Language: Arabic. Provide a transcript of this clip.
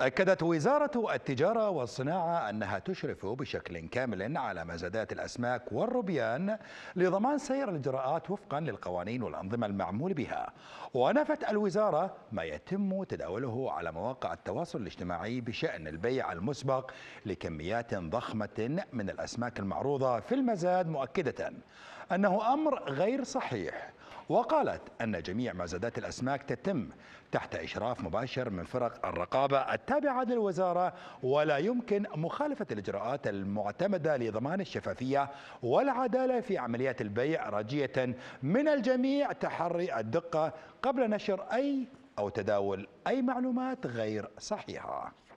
أكدت وزارة التجارة والصناعة أنها تشرف بشكل كامل على مزادات الأسماك والروبيان لضمان سير الإجراءات وفقا للقوانين والأنظمة المعمول بها ونفت الوزارة ما يتم تداوله على مواقع التواصل الاجتماعي بشأن البيع المسبق لكميات ضخمة من الأسماك المعروضة في المزاد مؤكدة أنه أمر غير صحيح وقالت أن جميع مزادات الأسماك تتم تحت إشراف مباشر من فرق الرقابة التابعة للوزارة ولا يمكن مخالفة الإجراءات المعتمدة لضمان الشفافية والعدالة في عمليات البيع راجية من الجميع تحري الدقة قبل نشر أي أو تداول أي معلومات غير صحيحة